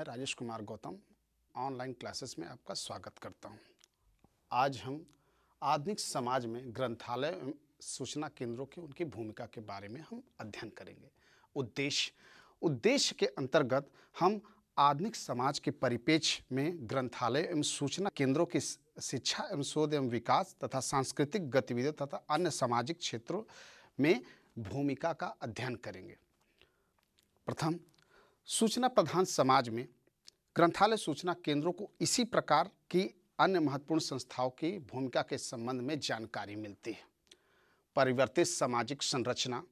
मैं Rajesh Kumar Gautam online classes में आपका स्वागत करता हूं। आज हम आधुनिक समाज में ग्रंथालय सूचना केंद्रों की के, उनकी भूमिका के बारे में हम अध्ययन करेंगे उद्देश्य उद्देश्य के अंतर्गत हम आधुनिक समाज के परिपेक्ष में ग्रंथालय एवं सूचना केंद्रों की शिक्षा एवं शोध एवं विकास तथा सांस्कृतिक गतिविधियों तथा अन्य सामाजिक क्षेत्रों में भूमिका का अध्ययन करेंगे प्रथम सूचना प्रधान समाज में ग्रंथालय सूचना केंद्रों को इसी प्रकार की अन्य महत्वपूर्ण संस्थाओं की भूमिका के संबंध में जानकारी मिलती है परिवर्तित सामाजिक संरचना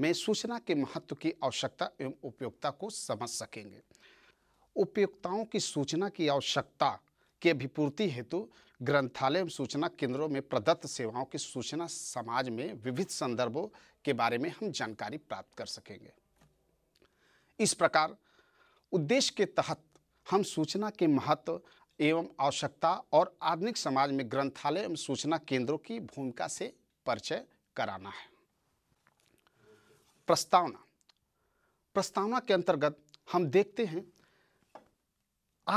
में सूचना के महत्व की आवश्यकता एवं उपयोगिता को समझ सकेंगे उपयोगिताओं की सूचना की आवश्यकता के अभिपूर्ति हेतु ग्रंथालय एवं सूचना केंद्रों में प्रदत्त सेवाओं की सूचना समाज में विविध संदर्भों के बारे में हम जानकारी प्राप्त कर सकेंगे इस प्रकार उद्देश्य के तहत हम सूचना के महत्व एवं आवश्यकता और आधुनिक समाज में ग्रंथालय एवं सूचना केंद्रों की भूमिका से परिचय कराना है प्रस्तावना प्रस्तावना के अंतर्गत हम देखते हैं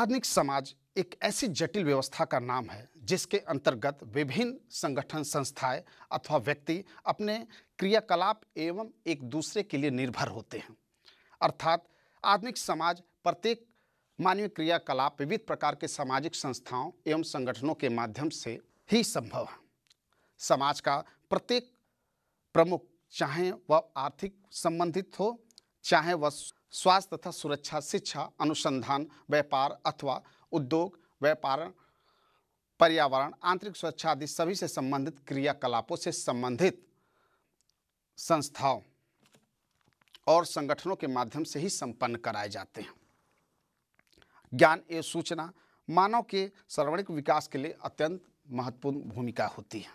आधुनिक समाज एक ऐसी जटिल व्यवस्था का नाम है जिसके अंतर्गत विभिन्न संगठन संस्थाएं अथवा व्यक्ति अपने क्रियाकलाप एवं एक दूसरे के लिए निर्भर होते हैं अर्थात आधुनिक समाज प्रत्येक मानवीय क्रियाकलाप विविध प्रकार के सामाजिक संस्थाओं एवं संगठनों के माध्यम से ही संभव है समाज का प्रत्येक प्रमुख चाहे वह आर्थिक संबंधित हो चाहे वह स्वास्थ्य तथा सुरक्षा शिक्षा अनुसंधान व्यापार अथवा उद्योग व्यापार पर्यावरण आंतरिक सुरक्षा आदि सभी से संबंधित क्रियाकलापों से संबंधित संस्थाओं और संगठनों के माध्यम से ही संपन्न कराए जाते हैं ज्ञान एवं सूचना मानव के सर्वाणिक विकास के लिए अत्यंत महत्वपूर्ण भूमिका होती है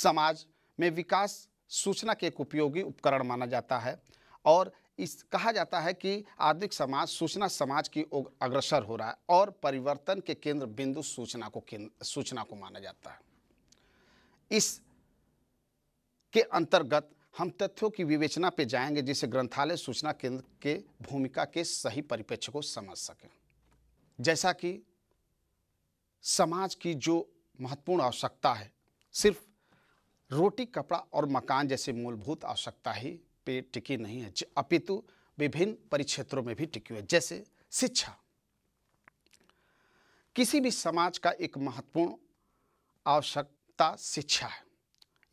समाज में विकास सूचना के एक उपयोगी उपकरण माना जाता है और इस कहा जाता है कि आधुनिक समाज सूचना समाज की अग्रसर हो रहा है और परिवर्तन के केंद्र बिंदु सूचना को सूचना को माना जाता है इस के अंतर्गत हम तथ्यों की विवेचना पे जाएंगे जिससे ग्रंथालय सूचना केंद्र के भूमिका के सही परिप्रेक्ष्य को समझ सकें जैसा कि समाज की जो महत्वपूर्ण आवश्यकता है सिर्फ रोटी कपड़ा और मकान जैसे मूलभूत आवश्यकता ही पे टिकी नहीं है अपितु विभिन्न परिक्षेत्रों में भी टिकी हुई है जैसे शिक्षा किसी भी समाज का एक महत्वपूर्ण आवश्यकता शिक्षा है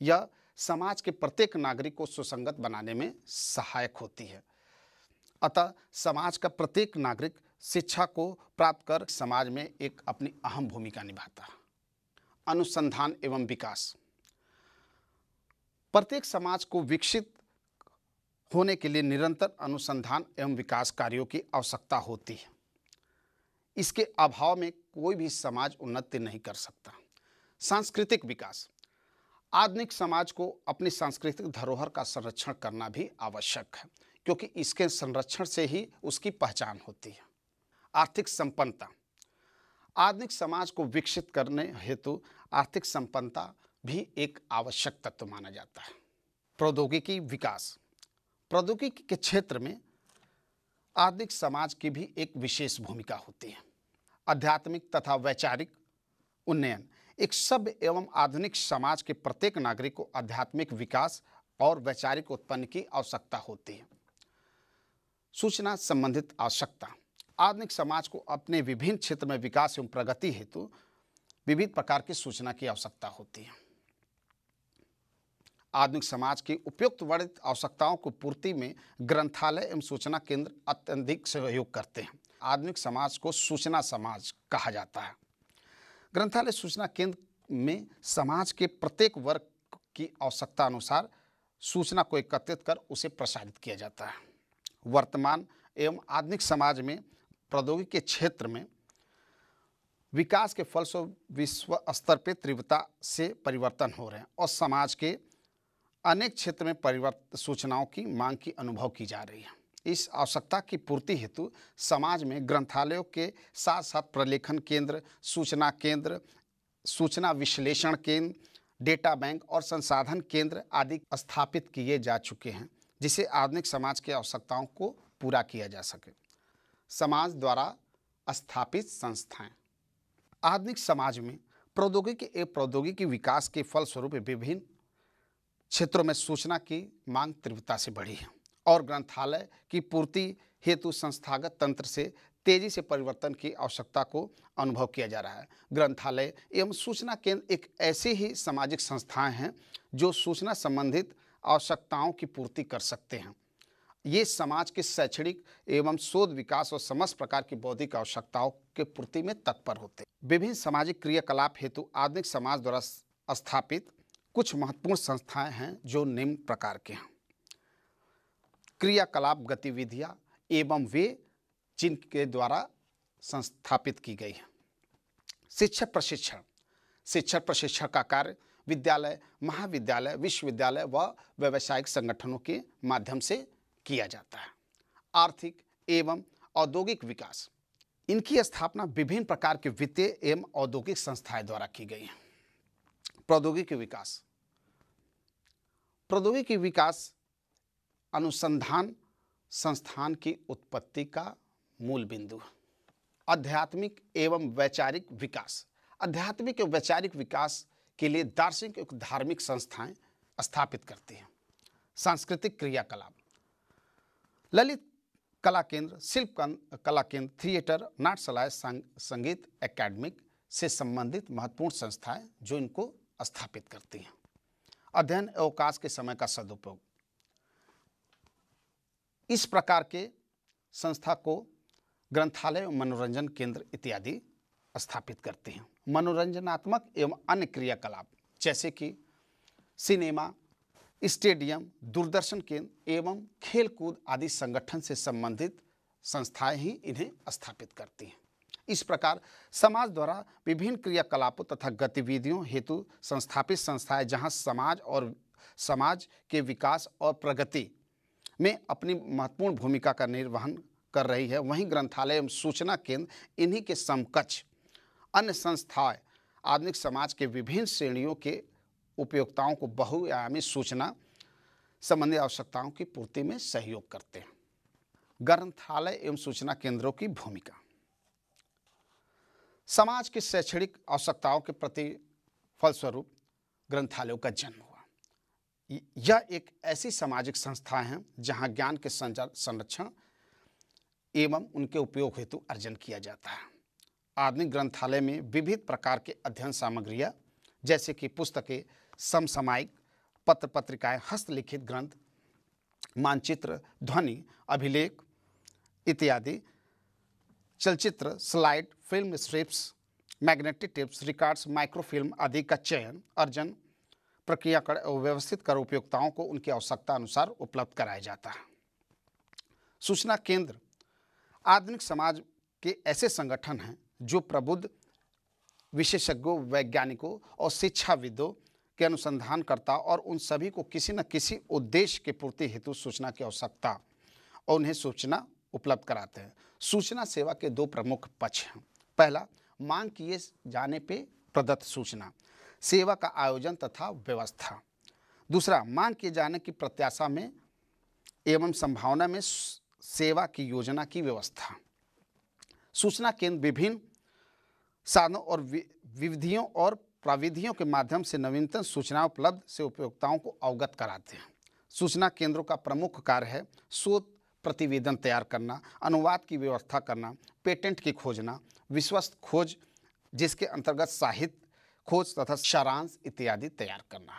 यह समाज के प्रत्येक नागरिक को सुसंगत बनाने में सहायक होती है अतः समाज का प्रत्येक नागरिक शिक्षा को प्राप्त कर समाज में एक अपनी अहम भूमिका निभाता है अनुसंधान एवं विकास प्रत्येक समाज को विकसित होने के लिए निरंतर अनुसंधान एवं विकास कार्यों की आवश्यकता होती है इसके अभाव में कोई भी समाज उन्नति नहीं कर सकता सांस्कृतिक विकास आधुनिक समाज को अपनी सांस्कृतिक धरोहर का संरक्षण करना भी आवश्यक है क्योंकि इसके संरक्षण से ही उसकी पहचान होती है आर्थिक संपन्नता आधुनिक समाज को विकसित करने हेतु आर्थिक संपन्नता भी एक आवश्यक तत्व माना जाता है प्रौद्योगिकी विकास प्रौद्योगिकी के क्षेत्र में आधुनिक समाज की भी एक विशेष भूमिका होती है आध्यात्मिक तथा वैचारिक उन्नयन एक सभ्य एवं आधुनिक समाज के प्रत्येक नागरिक को आध्यात्मिक विकास और वैचारिक उत्पन्न की आवश्यकता होती है सूचना संबंधित आवश्यकता आधुनिक समाज को अपने विभिन्न क्षेत्र में विकास एवं प्रगति हेतु विविध प्रकार की सूचना की आवश्यकता होती है आधुनिक समाज की उपयुक्त वर्णित आवश्यकताओं को पूर्ति में ग्रंथालय एवं सूचना केंद्र अत्यधिक सहयोग करते हैं आधुनिक समाज को सूचना समाज कहा जाता है ग्रंथालय सूचना केंद्र में समाज के प्रत्येक वर्ग की आवश्यकता अनुसार सूचना को एकत्रित कर उसे प्रसारित किया जाता है वर्तमान एवं आधुनिक समाज में प्रौद्योगिकी के क्षेत्र में विकास के फलस्वरूप विश्व स्तर पर तीव्रता से परिवर्तन हो रहे हैं और समाज के अनेक क्षेत्र में परिवर्तन सूचनाओं की मांग की अनुभव की जा रही है इस आवश्यकता की पूर्ति हेतु समाज में ग्रंथालयों के साथ साथ प्रलेखन केंद्र सूचना केंद्र सूचना विश्लेषण केंद्र डेटा बैंक और संसाधन केंद्र आदि स्थापित किए जा चुके हैं जिसे आधुनिक समाज की आवश्यकताओं को पूरा किया जा सके समाज द्वारा स्थापित संस्थाएं आधुनिक समाज में प्रौद्योगिकी एवं प्रौद्योगिकी विकास के फलस्वरूप विभिन्न क्षेत्रों में सूचना की मांग तीव्रता से बढ़ी है और ग्रंथालय की पूर्ति हेतु संस्थागत तंत्र से तेजी से परिवर्तन की आवश्यकता को अनुभव किया जा रहा है ग्रंथालय एवं सूचना केंद्र एक ऐसी ही सामाजिक संस्थाएं हैं जो सूचना संबंधित आवश्यकताओं की पूर्ति कर सकते हैं ये समाज के शैक्षणिक एवं शोध विकास और समस्त प्रकार की बौद्धिक आवश्यकताओं के पूर्ति में तत्पर होते विभिन्न सामाजिक क्रियाकलाप हेतु आधुनिक समाज द्वारा स्थापित कुछ महत्वपूर्ण संस्थाएं हैं जो निम्न प्रकार के हैं क्रियाकलाप गतिविधियां एवं वे जिनके द्वारा संस्थापित की गई हैं शिक्षक प्रशिक्षण शिक्षक प्रशिक्षण का कार्य विद्यालय महाविद्यालय विश्वविद्यालय व व्यावसायिक संगठनों के माध्यम से किया जाता है आर्थिक एवं औद्योगिक विकास इनकी स्थापना विभिन्न प्रकार के वित्तीय एवं औद्योगिक संस्थाएं द्वारा की गई है प्रौद्योगिकी विकास प्रौद्योगिकी विकास अनुसंधान संस्थान की उत्पत्ति का मूल बिंदु आध्यात्मिक एवं वैचारिक विकास आध्यात्मिक एवं वैचारिक विकास के लिए दार्शनिक एवं धार्मिक संस्थाएं स्थापित करती हैं सांस्कृतिक क्रियाकलाप ललित कला केंद्र शिल्प कला केंद्र थिएटर नाटसलाय संग, संगीत एकेडमिक से संबंधित महत्वपूर्ण संस्थाएं जो इनको स्थापित करती हैं अध्ययन अवकाश के समय का सदुपयोग इस प्रकार के संस्था को ग्रंथालय मनोरंजन केंद्र इत्यादि स्थापित करते हैं मनोरंजनात्मक एवं अन्य क्रियाकलाप जैसे कि सिनेमा स्टेडियम दूरदर्शन केंद्र एवं खेलकूद आदि संगठन से संबंधित संस्थाएं ही इन्हें स्थापित करती हैं इस प्रकार समाज द्वारा विभिन्न क्रियाकलापों तथा गतिविधियों हेतु संस्थापित संस्थाएं जहां समाज और समाज के विकास और प्रगति में अपनी महत्वपूर्ण भूमिका का निर्वहन कर रही है वहीं ग्रंथालय एवं सूचना केंद्र इन्हीं के समकक्ष अन्य संस्थाएं आधुनिक समाज के विभिन्न श्रेणियों के उपयोगताओं को बहुआयामी सूचना संबंधी आवश्यकताओं की पूर्ति में सहयोग करते हैं ग्रंथालय एवं सूचना केंद्रों की भूमिका समाज की शैक्षणिक आवश्यकताओं के प्रति फलस्वरूप ग्रंथालयों का जन्म यह एक ऐसी सामाजिक संस्था है जहां ज्ञान के संचार संरक्षण एवं उनके उपयोग हेतु अर्जन किया जाता है आधुनिक ग्रंथालय में विविध प्रकार के अध्ययन सामग्रियाँ जैसे कि पुस्तकें समसामायिक पत्र पत्रिकाएं हस्तलिखित ग्रंथ मानचित्र ध्वनि अभिलेख इत्यादि चलचित्र slide film strips magnetic tips records microfilm आदि का चयन अर्जन प्रक्रिया कर व्यवस्थित कर उपयोक्ताओं को उनकी आवश्यकता अनुसार उपलब्ध कराया जाता है सूचना केंद्र आधुनिक समाज के ऐसे संगठन हैं जो प्रबुद्ध विशेषज्ञों वैज्ञानिकों और शिक्षाविदों के अनुसंधानकर्ता और उन सभी को किसी न किसी उद्देश्य के पूर्ति हेतु सूचना की आवश्यकता और उन्हें सूचना उपलब्ध कराते हैं सूचना सेवा के दो प्रमुख पक्ष हैं पहला मांग किए जाने पे प्रदत्त सूचना सेवा का आयोजन तथा व्यवस्था दूसरा मांग किए जाने की प्रत्याशा में एवं संभावना में सेवा की योजना की व्यवस्था सूचना केंद्र विभिन्न साधनों और विविधियों और प्रविधियों के माध्यम से नवीनतम सूचना उपलब्ध से उपयोगताओं को अवगत कराते हैं सूचना केंद्रों का प्रमुख कार्य है शोध प्रतिवेदन तैयार करना अनुवाद की व्यवस्था करना पेटेंट की खोजना विश्वस्त खोज जिसके अंतर्गत साहित्य खोज तथा सारांश इत्यादि तैयार करना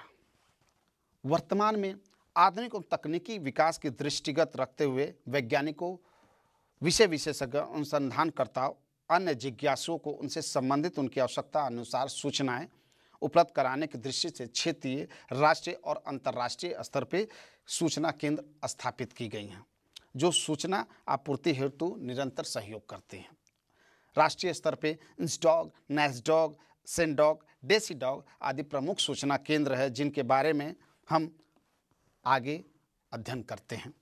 वर्तमान में आधुनिक और तकनीकी विकास के दृष्टिगत रखते हुए वैज्ञानिकों विषय विशेषज्ञ अनुसंधानकर्ताओं अन्य जिज्ञासुओं को उनसे संबंधित उनकी आवश्यकता अनुसार सूचनाएं उपलब्ध कराने की दृष्टि से क्षेत्रीय राष्ट्रीय और अंतर्राष्ट्रीय स्तर पर सूचना केंद्र स्थापित की गई हैं जो सूचना आपूर्ति हेतु निरंतर सहयोग करते हैं राष्ट्रीय स्तर पर इंस्टॉग नेस्डॉग सेंडॉग देसी डॉग आदि प्रमुख सूचना केंद्र है जिनके बारे में हम आगे अध्ययन करते हैं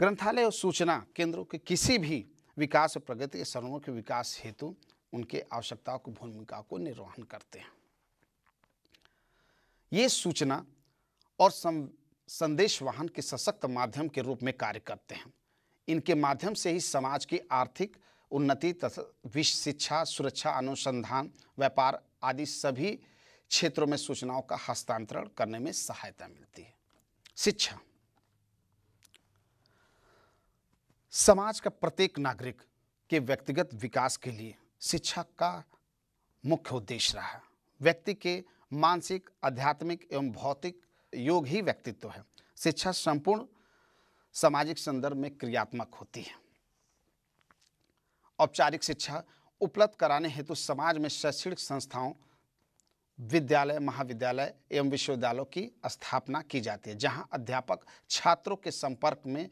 ग्रंथालय और सूचना केंद्रों के किसी भी विकास और प्रगति के सरणों के विकास हेतु उनके आवश्यकताओं को भूमिका को निर्वहन करते हैं ये सूचना और सं, संदेश वाहन के सशक्त माध्यम के रूप में कार्य करते हैं इनके माध्यम से ही समाज की आर्थिक उन्नति तथा विश्व शिक्षा सुरक्षा अनुसंधान व्यापार आदि सभी क्षेत्रों में सूचनाओं का हस्तांतरण करने में सहायता मिलती है शिक्षा समाज का प्रत्येक नागरिक के व्यक्तिगत विकास के लिए शिक्षा का मुख्य उद्देश्य रहा है व्यक्ति के मानसिक आध्यात्मिक एवं भौतिक योग ही व्यक्तित्व है शिक्षा संपूर्ण सामाजिक संदर्भ में क्रियात्मक होती है औपचारिक शिक्षा उपलब्ध कराने हेतु समाज में शैक्षणिक संस्थाओं विद्यालय महाविद्यालय एवं विश्वविद्यालयों की स्थापना की जाती है जहां अध्यापक छात्रों के संपर्क में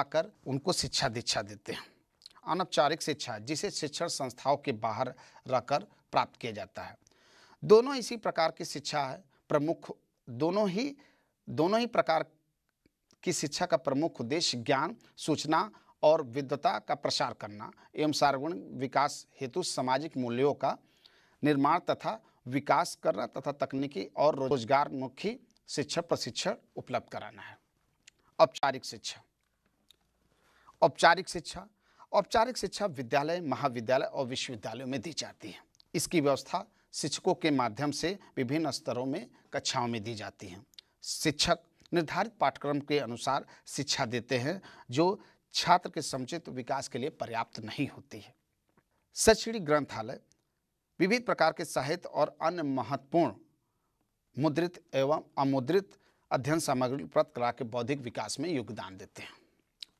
आकर उनको शिक्षा दीक्षा देते हैं अनौपचारिक शिक्षा जिसे शिक्षण संस्थाओं के बाहर रखकर प्राप्त किया जाता है दोनों इसी प्रकार की शिक्षा है प्रमुख दोनों ही दोनों ही प्रकार की शिक्षा का प्रमुख उद्देश्य ज्ञान सूचना और विद्वता का प्रसार करना एवं सार्वजनिक विकास हेतु सामाजिक मूल्यों का निर्माण तथा विकास करना तथा तकनीकी और रोजगार मुखी शिक्षा प्रशिक्षण उपलब्ध कराना है औपचारिक शिक्षा औपचारिक शिक्षा औपचारिक शिक्षा विद्यालय महाविद्यालय और विश्वविद्यालयों में दी जाती है इसकी व्यवस्था शिक्षकों के माध्यम से विभिन्न स्तरों में कक्षाओं में दी जाती है शिक्षक निर्धारित पाठ्यक्रम के अनुसार शिक्षा देते हैं जो छात्र के समुचित विकास के लिए पर्याप्त नहीं होती है शैक्षणिक ग्रंथालय विविध प्रकार के साहित्य और अन्य महत्वपूर्ण मुद्रित एवं अमुद्रित अध्ययन सामग्री कला के बौद्धिक विकास में योगदान देते हैं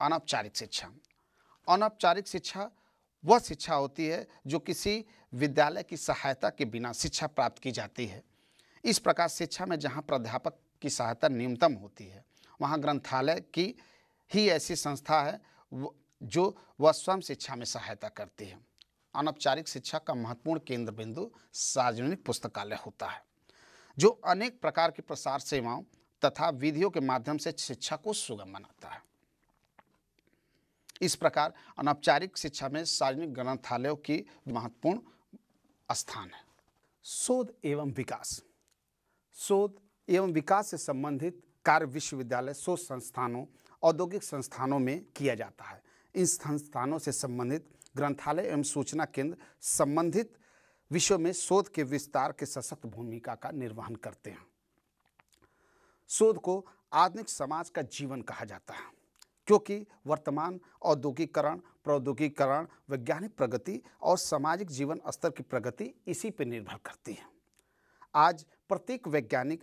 अनौपचारिक शिक्षा अनौपचारिक शिक्षा वह शिक्षा होती है जो किसी विद्यालय की सहायता के बिना शिक्षा प्राप्त की जाती है इस प्रकार शिक्षा में जहाँ प्राध्यापक की सहायता न्यूनतम होती है वहाँ ग्रंथालय की ही ऐसी संस्था है जो वह स्वयं शिक्षा में सहायता करती है अनौपचारिक शिक्षा का महत्वपूर्ण केंद्र बिंदु सार्वजनिक पुस्तकालय होता है जो अनेक प्रकार की प्रसार सेवाओं तथा विधियों के माध्यम से शिक्षा को सुगम बनाता है इस प्रकार अनौपचारिक शिक्षा में सार्वजनिक ग्रंथालयों की महत्वपूर्ण स्थान है शोध एवं विकास शोध एवं विकास से संबंधित कार्य विश्वविद्यालय शोध संस्थानों औद्योगिक संस्थानों में किया जाता है इन संस्थानों से संबंधित ग्रंथालय एवं सूचना केंद्र संबंधित विषयों में शोध के विस्तार के सशक्त भूमिका का निर्वहन करते हैं शोध को आधुनिक समाज का जीवन कहा जाता है क्योंकि वर्तमान औद्योगिकरण प्रौद्योगिकरण वैज्ञानिक प्रगति और सामाजिक जीवन स्तर की प्रगति इसी पर निर्भर करती है आज प्रत्येक वैज्ञानिक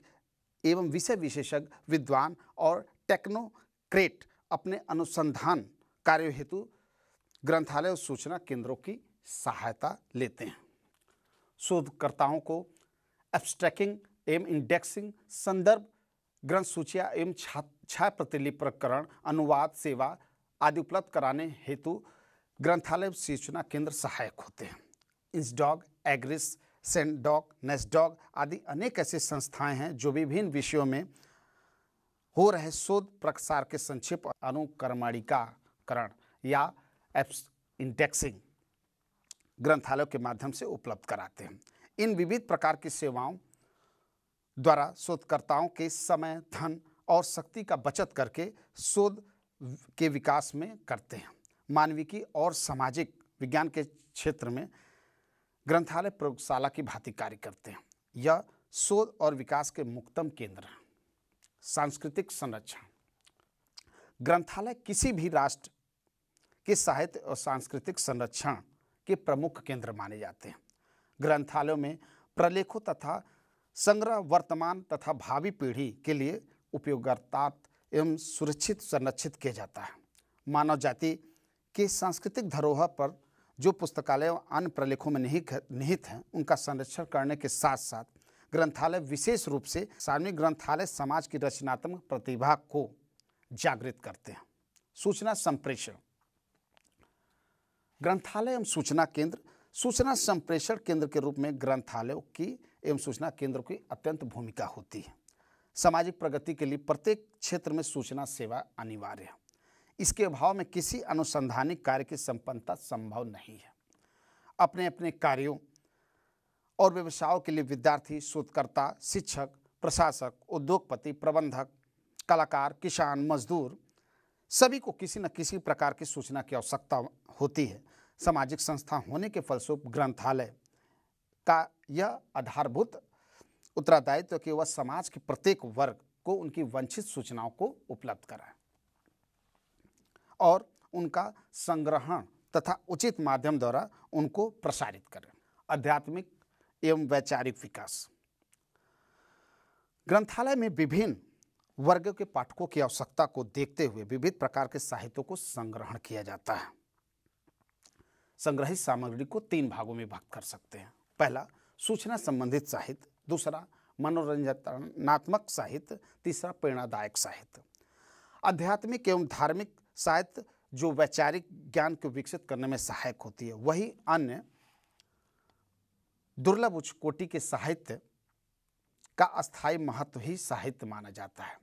एवं विषय विशेषज्ञ विद्वान और टेक्नो क्रेट अपने अनुसंधान कार्य हेतु ग्रंथालय और सूचना केंद्रों की सहायता लेते हैं शोधकर्ताओं को एब्स्ट्रैकिंग एवं इंडेक्सिंग संदर्भ ग्रंथ सूचिया एवं छा छाया प्रतिलिप्रकरण अनुवाद सेवा आदि उपलब्ध कराने हेतु ग्रंथालय सूचना केंद्र सहायक होते हैं इंसडॉग एग्रिस सेंडॉग नेस्डॉग आदि अनेक ऐसे संस्थाएं हैं जो विभिन्न विषयों में हो रहे शोध प्रसार के संक्षिप्त अनुक्रमणिकाकरण या एप्स इंडेक्सिंग ग्रंथालयों के माध्यम से उपलब्ध कराते हैं इन विविध प्रकार की सेवाओं द्वारा शोधकर्ताओं के समय धन और शक्ति का बचत करके शोध के विकास में करते हैं मानविकी और सामाजिक विज्ञान के क्षेत्र में ग्रंथालय प्रयोगशाला की भांति कार्य करते हैं यह शोध और विकास के मुक्तम केंद्र हैं सांस्कृतिक संरक्षण ग्रंथालय किसी भी राष्ट्र के साहित्य और सांस्कृतिक संरक्षण के प्रमुख केंद्र माने जाते हैं ग्रंथालयों में प्रलेखों तथा संग्रह वर्तमान तथा भावी पीढ़ी के लिए उपयोगता एवं सुरक्षित संरक्षित किया जाता है मानव जाति के सांस्कृतिक धरोहर पर जो पुस्तकालय और अन्य प्रलेखों में निहित निहित हैं उनका संरक्षण करने के साथ साथ ग्रंथालय विशेष रूप से सार्वजनिक ग्रंथालय समाज की रचनात्मक प्रतिभा को जागृत करते हैं सूचना संप्रेषण ग्रंथालय एवं सूचना केंद्र सूचना संप्रेषण केंद्र के रूप में ग्रंथालयों की एवं सूचना केंद्र की अत्यंत भूमिका होती है सामाजिक प्रगति के लिए प्रत्येक क्षेत्र में सूचना सेवा अनिवार्य है इसके अभाव में किसी अनुसंधानिक कार्य की संपन्नता संभव नहीं है अपने अपने कार्यों और व्यवसायों के लिए विद्यार्थी शोधकर्ता शिक्षक प्रशासक उद्योगपति प्रबंधक कलाकार किसान मजदूर सभी को किसी न किसी प्रकार की सूचना की आवश्यकता होती है सामाजिक संस्था होने के फलस्वरूप ग्रंथालय का यह आधारभूत उत्तरदायित्व तो कि वह समाज के प्रत्येक वर्ग को उनकी वंचित सूचनाओं को उपलब्ध कराए और उनका संग्रहण तथा उचित माध्यम द्वारा उनको प्रसारित करें आध्यात्मिक एवं वैचारिक विकास ग्रंथालय में विभिन्न वर्गों के पाठकों की आवश्यकता को देखते हुए विविध प्रकार के साहित्यों को संग्रहण किया जाता है संग्रहित सामग्री को तीन भागों में भाग कर सकते हैं पहला सूचना संबंधित साहित्य दूसरा मनोरंजनात्मक साहित्य तीसरा प्रेरणादायक साहित्य आध्यात्मिक एवं धार्मिक साहित्य जो वैचारिक ज्ञान को विकसित करने में सहायक होती है वही अन्य दुर्लभ उच्च कोटि के साहित्य का अस्थाई महत्व ही साहित्य माना जाता है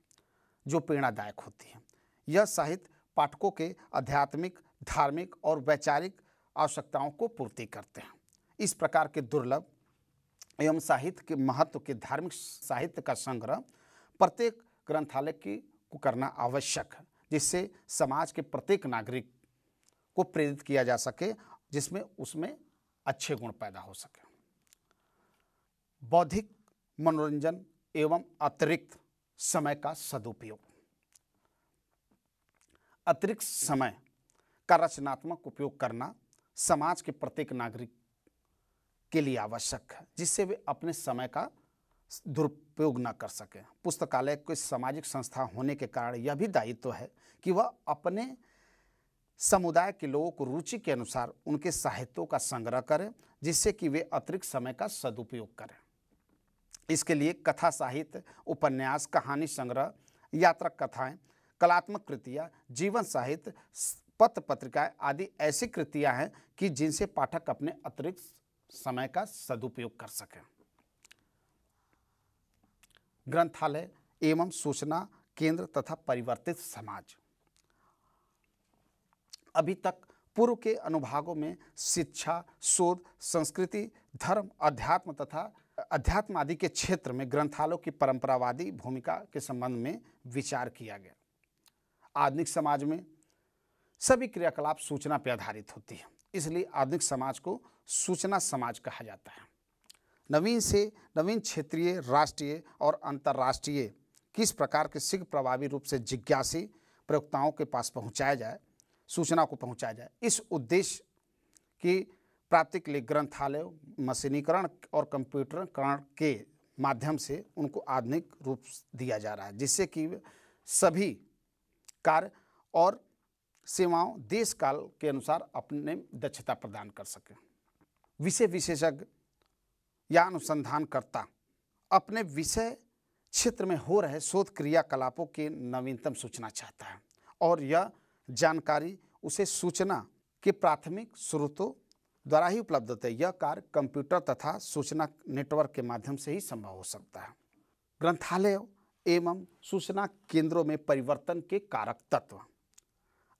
जो प्रेरणादायक होती है यह साहित्य पाठकों के आध्यात्मिक धार्मिक और वैचारिक आवश्यकताओं को पूर्ति करते हैं इस प्रकार के दुर्लभ एवं साहित्य के महत्व के धार्मिक साहित्य का संग्रह प्रत्येक ग्रंथालय की को करना आवश्यक है जिससे समाज के प्रत्येक नागरिक को प्रेरित किया जा सके जिसमें उसमें अच्छे गुण पैदा हो सकें बौद्धिक मनोरंजन एवं अतिरिक्त समय का सदुपयोग अतिरिक्त समय का रचनात्मक उपयोग करना समाज के प्रत्येक नागरिक के लिए आवश्यक है जिससे वे अपने समय का दुरुपयोग न कर सकें पुस्तकालय कोई सामाजिक संस्था होने के कारण यह भी दायित्व तो है कि वह अपने समुदाय के लोगों को रुचि के अनुसार उनके साहित्यों का संग्रह करें जिससे कि वे अतिरिक्त समय का सदुपयोग करें इसके लिए कथा साहित्य उपन्यास कहानी संग्रह यात्रा कथाएं कलात्मक कृतियां जीवन साहित्य पत्र पत्रिकाएं आदि ऐसी कृतियां हैं कि जिनसे पाठक अपने अतिरिक्त समय का सदुपयोग कर सकें ग्रंथालय एवं सूचना केंद्र तथा परिवर्तित समाज अभी तक पूर्व के अनुभागों में शिक्षा शोध संस्कृति धर्म अध्यात्म तथा अध्यात्म आदि के क्षेत्र में ग्रंथालय की परंपरावादी भूमिका के संबंध में विचार किया गया आधुनिक समाज में सभी क्रियाकलाप सूचना पर आधारित होती है इसलिए आधुनिक समाज को सूचना समाज कहा जाता है नवीन से नवीन क्षेत्रीय राष्ट्रीय और अंतर्राष्ट्रीय किस प्रकार के शीघ्र प्रभावी रूप से जिज्ञासी प्रयोक्ताओं के पास पहुंचाया जाए सूचना को पहुंचाया जाए इस उद्देश्य की प्राप्ति के लिए ग्रंथालय मशीनीकरण और कंप्यूटरकरण के माध्यम से उनको आधुनिक रूप दिया जा रहा है जिससे कि सभी कार्य और सेवाओं देश काल के अनुसार अपने दक्षता प्रदान कर सकें विषय विशेषज्ञ या अनुसंधानकर्ता अपने विषय क्षेत्र में हो रहे शोध क्रियाकलापों के नवीनतम सूचना चाहता है और यह जानकारी उसे सूचना के प्राथमिक स्रोतों द्वारा ही उपलब्ध होते हैं यह कार्य कंप्यूटर तथा सूचना नेटवर्क के माध्यम से ही संभव हो सकता है ग्रंथालय एवं सूचना केंद्रों में परिवर्तन के कारक तत्व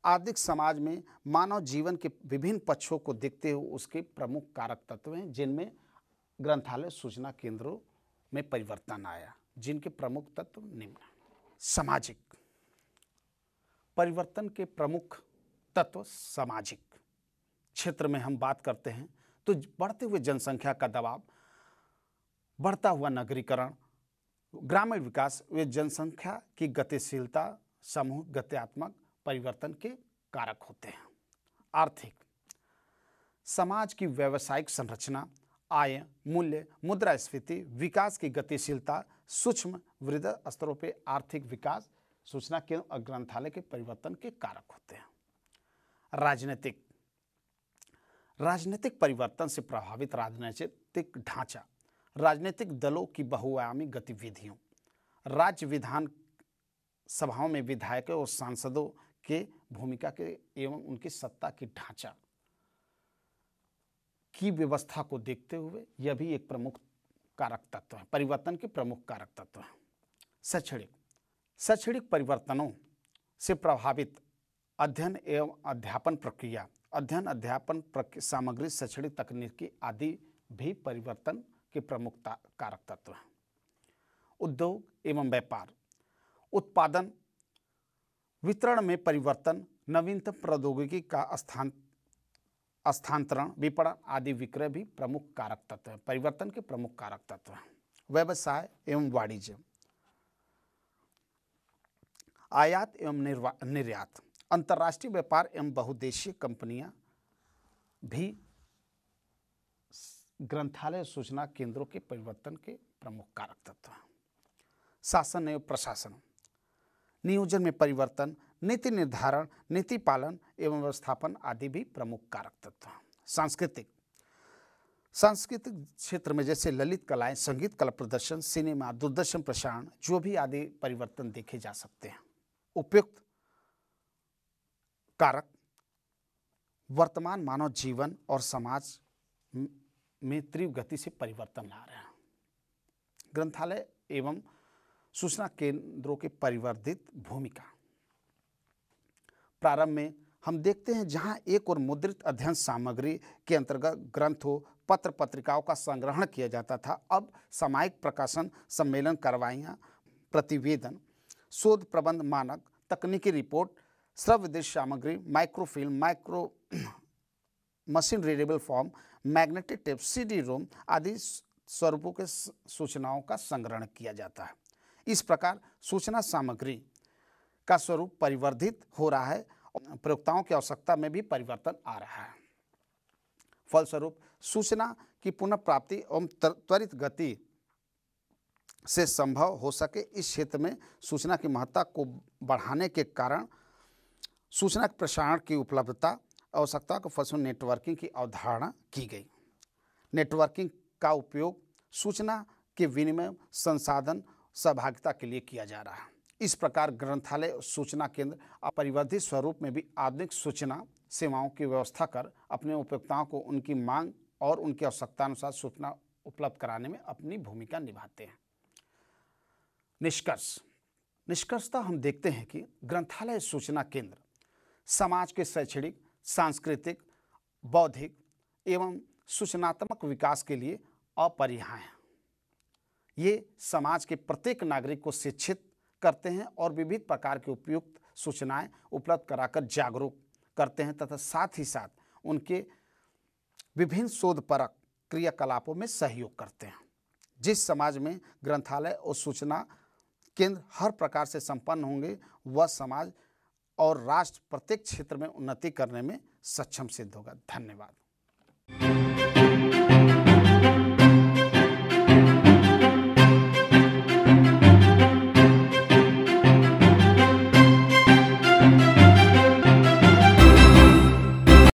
आधिक समाज में मानव जीवन के विभिन्न पक्षों को देखते हुए उसके प्रमुख कारक तत्व हैं जिनमें ग्रंथालय सूचना केंद्रों में परिवर्तन आया जिनके प्रमुख तत्व निम्न सामाजिक परिवर्तन के प्रमुख तत्व सामाजिक क्षेत्र में हम बात करते हैं तो बढ़ते हुए जनसंख्या का दबाव बढ़ता हुआ नगरीकरण ग्रामीण विकास वे जनसंख्या की गतिशीलता समूह गत्यात्मक परिवर्तन के कारक होते हैं आर्थिक समाज की व्यावसायिक संरचना आय मूल्य मुद्रास्फीति विकास की गतिशीलता सूक्ष्म वृद्ध स्तरों पर आर्थिक विकास सूचना के ग्रंथालय के परिवर्तन के कारक होते हैं राजनीतिक राजनीतिक परिवर्तन से प्रभावित राजनीतिक ढांचा राजनीतिक दलों की बहुआयामी गतिविधियों राज्य विधान सभाओं में विधायकों और सांसदों के भूमिका के एवं उनकी सत्ता की ढांचा की व्यवस्था को देखते हुए यह भी एक प्रमुख कारक तत्व है परिवर्तन के प्रमुख कारक तत्व हैं शैक्षणिक शैक्षणिक परिवर्तनों से प्रभावित अध्ययन एवं अध्यापन प्रक्रिया अध्ययन अध्यापन सामग्री शैक्षणिक तकनीकी आदि भी परिवर्तन के प्रमुख कारक तत्व हैं उद्योग एवं व्यापार उत्पादन वितरण में परिवर्तन नवीनतम प्रौद्योगिकी का स्थान स्थानांतरण विपणन आदि विक्रय भी प्रमुख कारक तत्व हैं परिवर्तन के प्रमुख कारक तत्व हैं व्यवसाय एवं वाणिज्य आयात एवं निर्यात अंतर्राष्ट्रीय व्यापार एवं बहुदेशीय कंपनियां भी ग्रंथालय सूचना केंद्रों के परिवर्तन के प्रमुख कारक तत्व हैं शासन एवं प्रशासन नियोजन में परिवर्तन नीति निर्धारण नीति पालन एवं व्यवस्थापन आदि भी प्रमुख कारक तत्व हैं सांस्कृतिक सांस्कृतिक क्षेत्र में जैसे ललित कलाएं संगीत कला प्रदर्शन सिनेमा दूरदर्शन प्रसारण जो भी आदि परिवर्तन देखे जा सकते हैं उपयुक्त कारक वर्तमान मानव जीवन और समाज में तीव्र गति से परिवर्तन ला रहे हैं ग्रंथालय एवं सूचना केंद्रों के परिवर्तित भूमिका प्रारंभ में हम देखते हैं जहां एक और मुद्रित अध्ययन सामग्री के अंतर्गत ग्रंथों पत्र पत्रिकाओं का संग्रहण किया जाता था अब सामायिक प्रकाशन सम्मेलन कार्रवाइयाँ प्रतिवेदन शोध प्रबंध मानक तकनीकी रिपोर्ट स्रव विदेश सामग्री microfilm micro machine readable form magnetic tape CD ROM आदि स्वरूपों के सूचनाओं का संग्रहण किया जाता है इस प्रकार सूचना सामग्री का स्वरूप परिवर्धित हो रहा है प्रयोक्ताओं की आवश्यकता में भी परिवर्तन आ रहा है फलस्वरूप सूचना की पुनः प्राप्ति एवं त्वरित गति से संभव हो सके इस क्षेत्र में सूचना की महत्ता को बढ़ाने के कारण सूचना के प्रसारण की उपलब्धता आवश्यकता को फसल नेटवर्किंग की अवधारणा की गई नेटवर्किंग का उपयोग सूचना के विनिमय संसाधन सहभागिता के लिए किया जा रहा है इस प्रकार ग्रंथालय सूचना केंद्र अपरिवर्धित स्वरूप में भी आधुनिक सूचना सेवाओं की व्यवस्था कर अपने उपयोगताओं को उनकी मांग और उनकी आवश्यकता अनुसार सूचना उपलब्ध कराने में अपनी भूमिका निभाते हैं निष्कर्ष निष्कर्षता हम देखते हैं कि ग्रंथालय सूचना केंद्र समाज के शैक्षणिक सांस्कृतिक बौद्धिक एवं सूचनात्मक विकास के लिए अपरिहाय हैं ये समाज के प्रत्येक नागरिक को शिक्षित करते हैं और विविध प्रकार के उपयुक्त सूचनाएं उपलब्ध कराकर जागरूक करते हैं तथा साथ ही साथ उनके विभिन्न शोधपरक क्रियाकलापों में सहयोग करते हैं जिस समाज में ग्रंथालय और सूचना केंद्र हर प्रकार से संपन्न होंगे वह समाज और राष्ट्र प्रत्येक क्षेत्र में उन्नति करने में सक्षम सिद्ध होगा धन्यवाद